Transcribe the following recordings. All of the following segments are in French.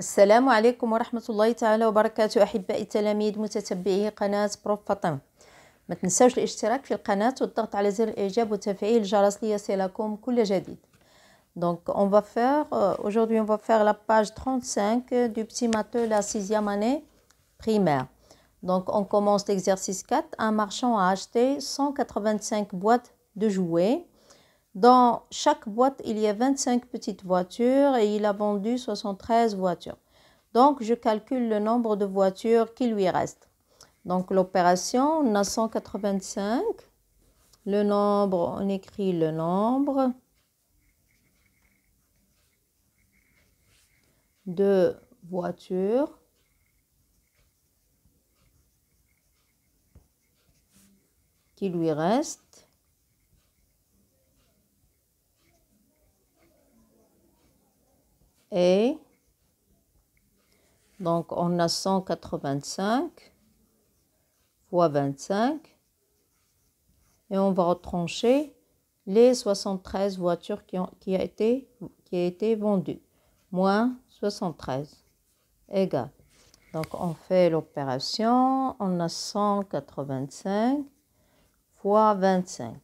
السلام عليكم ورحمة الله تعالى وبركاته أحبائي التلاميذ متتبعي قناة بروف فاطمة ما تنساوش الاشتراك في القناة والضغط على زر الإعجاب وتفعيل الجرس ليصلكم كل جديد Donc on va faire, aujourd'hui on va faire la page 35 du petit matheux, la sixième année primaire. Donc on commence l'exercice 4. Un marchand a acheté 185 boîtes de jouets dans chaque boîte, il y a 25 petites voitures et il a vendu 73 voitures. Donc, je calcule le nombre de voitures qui lui reste. Donc, l'opération, on a 185. Le nombre, on écrit le nombre de voitures. qui lui reste et donc on a 185 fois 25 et on va retrancher les 73 voitures qui ont qui a été qui a été vendues moins 73 égale donc on fait l'opération on a 185 fois 25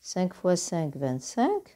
5 fois 5 25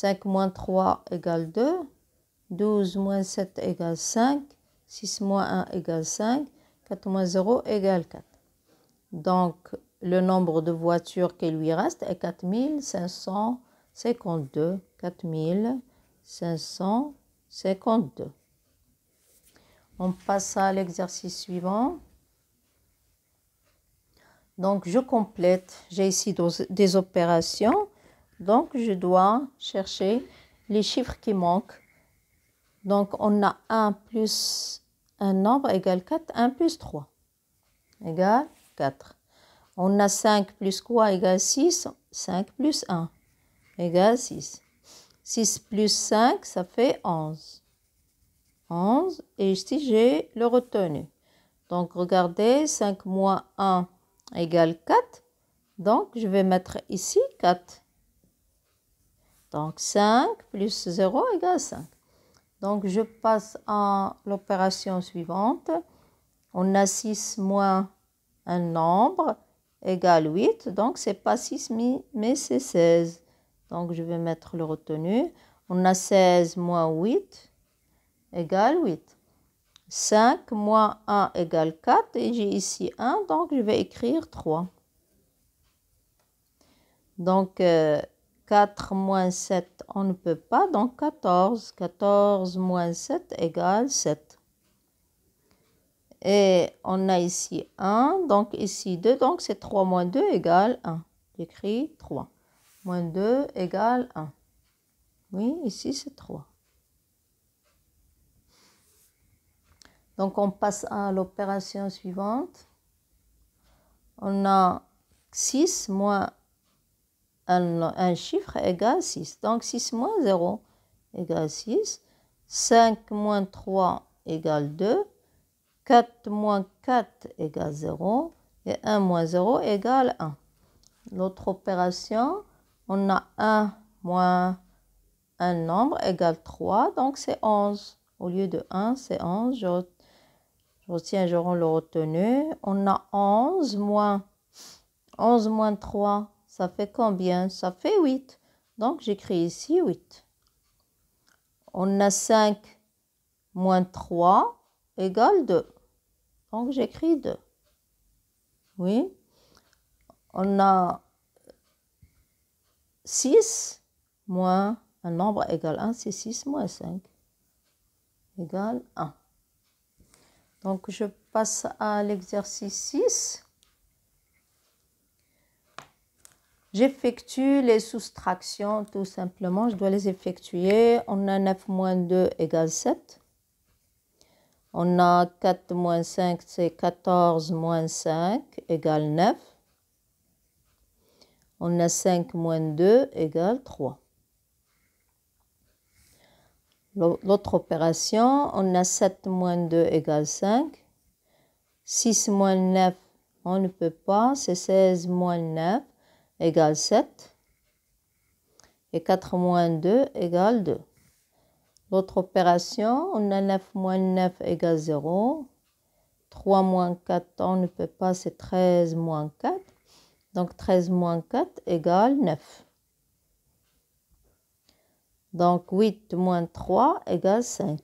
5 moins 3 égale 2. 12 moins 7 égale 5. 6 moins 1 égale 5. 4 moins 0 égale 4. Donc, le nombre de voitures qui lui reste est 4552. 4552. On passe à l'exercice suivant. Donc, je complète. J'ai ici des opérations. Donc, je dois chercher les chiffres qui manquent. Donc, on a 1 plus un nombre égale 4, 1 plus 3 égale 4. On a 5 plus quoi égale 6, 5 plus 1 égale 6. 6 plus 5, ça fait 11. 11, et ici j'ai le retenu. Donc, regardez, 5 moins 1 égale 4. Donc, je vais mettre ici 4. Donc 5 plus 0 égale 5. Donc je passe à l'opération suivante. On a 6 moins un nombre égale 8. Donc c'est pas 6 mais c'est 16. Donc je vais mettre le retenu. On a 16 moins 8 égale 8. 5 moins 1 égale 4 et j'ai ici 1 donc je vais écrire 3. Donc euh, 4 moins 7, on ne peut pas, donc 14. 14 moins 7 égale 7. Et on a ici 1, donc ici 2, donc c'est 3 moins 2 égale 1. J'écris 3. Moins 2 égale 1. Oui, ici c'est 3. Donc on passe à l'opération suivante. On a 6 moins un, chiffre égale 6. Donc 6 moins 0 égale 6. 5 moins 3 égale 2. 4 moins 4 égale 0. Et 1 moins 0 égale 1. L'autre opération, on a 1 moins un nombre égale 3. Donc c'est 11. Au lieu de 1, c'est 11. Je, je retiens, je rends le retenu. On a 11 moins, 11 moins 3 ça fait combien Ça fait 8. Donc j'écris ici 8. On a 5 moins 3 égale 2. Donc j'écris 2. Oui. On a 6 moins un nombre égal 1, c'est 6 moins 5 égale 1. Donc je passe à l'exercice 6. J'effectue les soustractions tout simplement. Je dois les effectuer. On a 9 moins 2 égale 7. On a 4 moins 5, c'est 14 moins 5 égale 9. On a 5 moins 2 égale 3. L'autre opération, on a 7 moins 2 égale 5. 6 moins 9, on ne peut pas, c'est 16 moins 9 égale 7. Et 4 moins 2 égale 2. L'autre opération, on a 9 moins 9 égale 0. 3 moins 4, on ne peut pas, c'est 13 moins 4. Donc 13 moins 4 égale 9. Donc 8 moins 3 égale 5.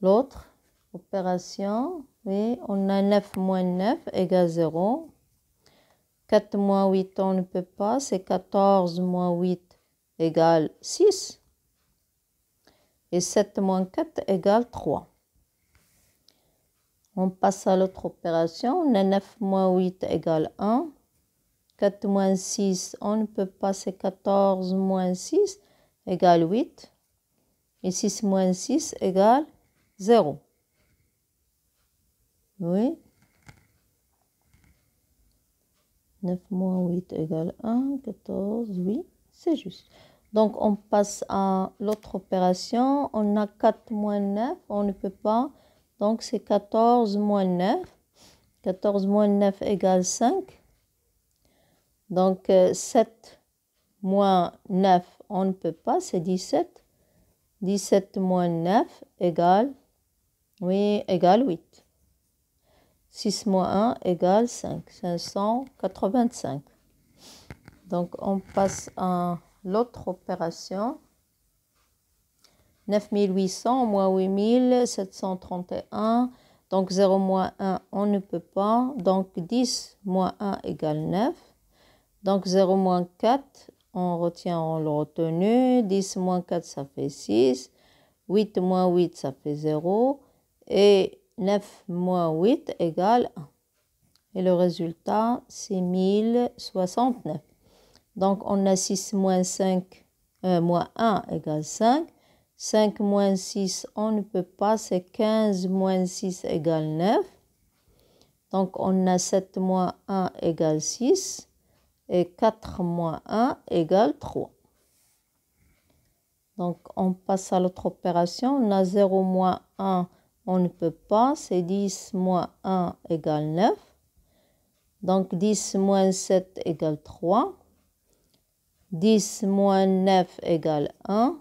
L'autre opération, oui, on a 9 moins 9 égale 0. 4 moins 8, on ne peut pas. C'est 14 moins 8 égale 6. Et 7 moins 4 égale 3. On passe à l'autre opération. On a 9 moins 8 égale 1. 4 moins 6, on ne peut pas. C'est 14 moins 6 égale 8. Et 6 moins 6 égale 0. Oui, 9 moins 8 égale 1, 14, oui, c'est juste. Donc, on passe à l'autre opération. On a 4 moins 9, on ne peut pas. Donc, c'est 14 moins 9. 14 moins 9 égale 5. Donc, 7 euh, moins 9, on ne peut pas, c'est 17. 17 moins 9 égale, oui, égale 8. 6 moins 1 égale 5, 585. Donc on passe à l'autre opération. 9800 moins 8731. Donc 0 moins 1, on ne peut pas. Donc 10 moins 1 égale 9. Donc 0 moins 4, on retient, on le retenu. 10 moins 4, ça fait 6. 8 moins 8, ça fait 0. Et 9 moins 8 égale 1. Et le résultat, c'est 1069. Donc, on a 6 moins 5, 1 euh, égale 5. 5 moins 6, on ne peut pas, c'est 15 moins 6 égale 9. Donc, on a 7 moins 1 égale 6. Et 4 moins 1 égale 3. Donc, on passe à l'autre opération. On a 0 moins 1 on ne peut pas, c'est 10 moins 1 égale 9. Donc 10 moins 7 égale 3. 10 moins 9 égale 1.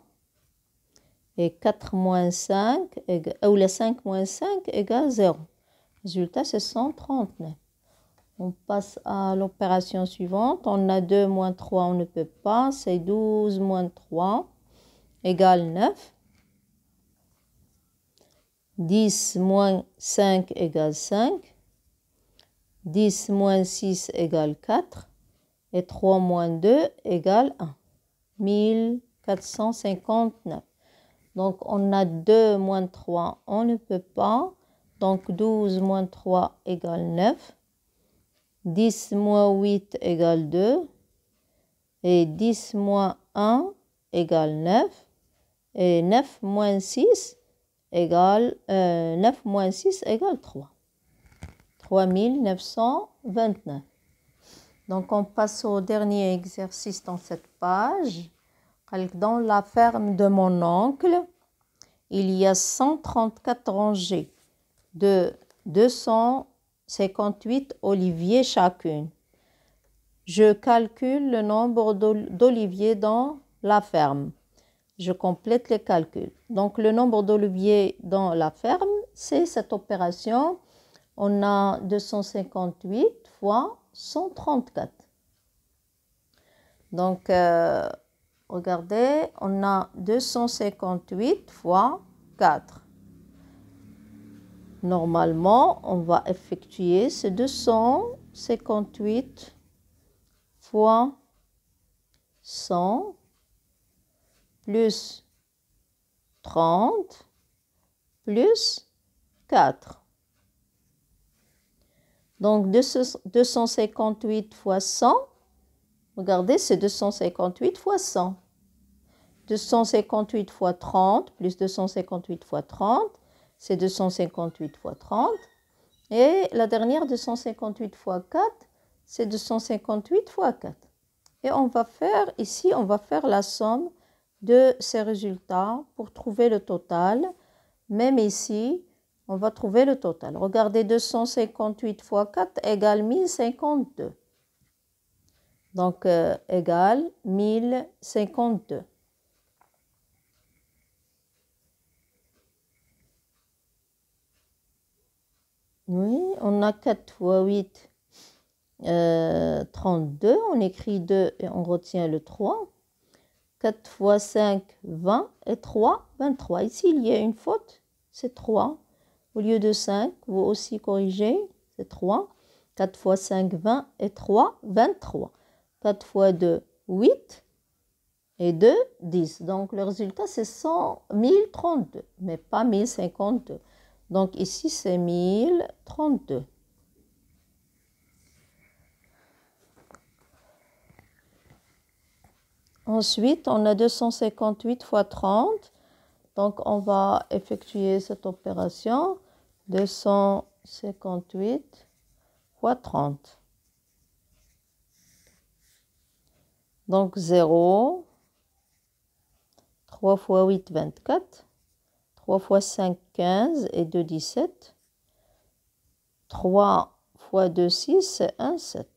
Et 4 moins 5 euh, égale, ou la 5 moins 5 égale 0. Résultat, c'est 139. On passe à l'opération suivante. On a 2 moins 3, on ne peut pas. C'est 12 moins 3 égale 9. 10 moins 5 égale 5, 10 moins 6 égale 4, et 3 moins 2 égale 1. 1459. Donc on a 2 moins 3, on ne peut pas. Donc 12 moins 3 égale 9. 10 moins 8 égale 2. Et 10 moins 1 égale 9. Et 9 moins 6 égale 9 euh, moins 6 égale 3. 3929. Donc on passe au dernier exercice dans cette page. Dans la ferme de mon oncle, il y a 134 rangées de 258 oliviers chacune. Je calcule le nombre d'oliviers dans la ferme je complète les calculs. Donc le nombre d'oliviers dans la ferme, c'est cette opération. On a 258 fois 134. Donc euh, regardez, on a 258 fois 4. Normalement, on va effectuer ces 258 fois 100 plus 30 plus 4. Donc 258 fois 100, regardez, c'est 258 fois 100. 258 fois 30 plus 258 fois 30, c'est 258 fois 30. Et la dernière, 258 fois 4, c'est 258 fois 4. Et on va faire, ici, on va faire la somme de ces résultats pour trouver le total. Même ici, on va trouver le total. Regardez, 258 fois 4 égale 1052. Donc, euh, égale 1052. Oui, on a 4 fois 8, 32. Euh, on écrit 2 et on retient le 3. 4 fois 5, 20 et 3, 23. Ici, il y a une faute, c'est 3. Au lieu de 5, vous aussi corrigez, c'est 3. 4 fois 5, 20 et 3, 23. 4 fois 2, 8 et 2, 10. Donc, le résultat, c'est 1032, mais pas 1052. Donc, ici, c'est 1032. Ensuite, on a 258 x 30. Donc, on va effectuer cette opération. 258 x 30. Donc, 0. 3 x 8, 24. 3 x 5, 15 et 2, 17. 3 x 2, 6 et 1, 7.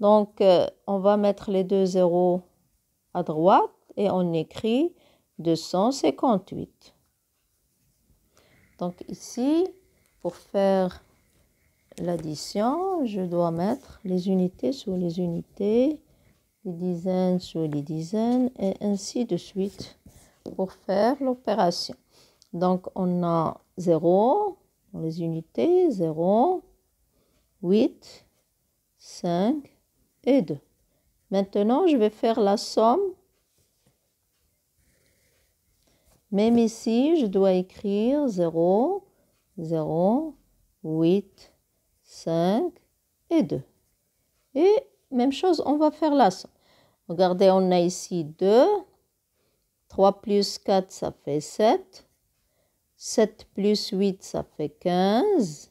Donc, euh, on va mettre les deux zéros à droite et on écrit 258. Donc ici, pour faire l'addition, je dois mettre les unités sur les unités, les dizaines sur les dizaines et ainsi de suite pour faire l'opération. Donc on a 0 dans les unités, 0, 8, 5, 2. Maintenant, je vais faire la somme. Même ici, je dois écrire 0, 0, 8, 5 et 2. Et même chose, on va faire la somme. Regardez, on a ici 2. 3 plus 4, ça fait 7. 7 plus 8, ça fait 15.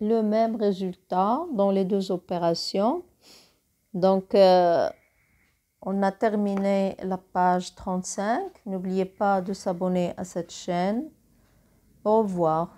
le même résultat dans les deux opérations. Donc, euh, on a terminé la page 35. N'oubliez pas de s'abonner à cette chaîne. Au revoir.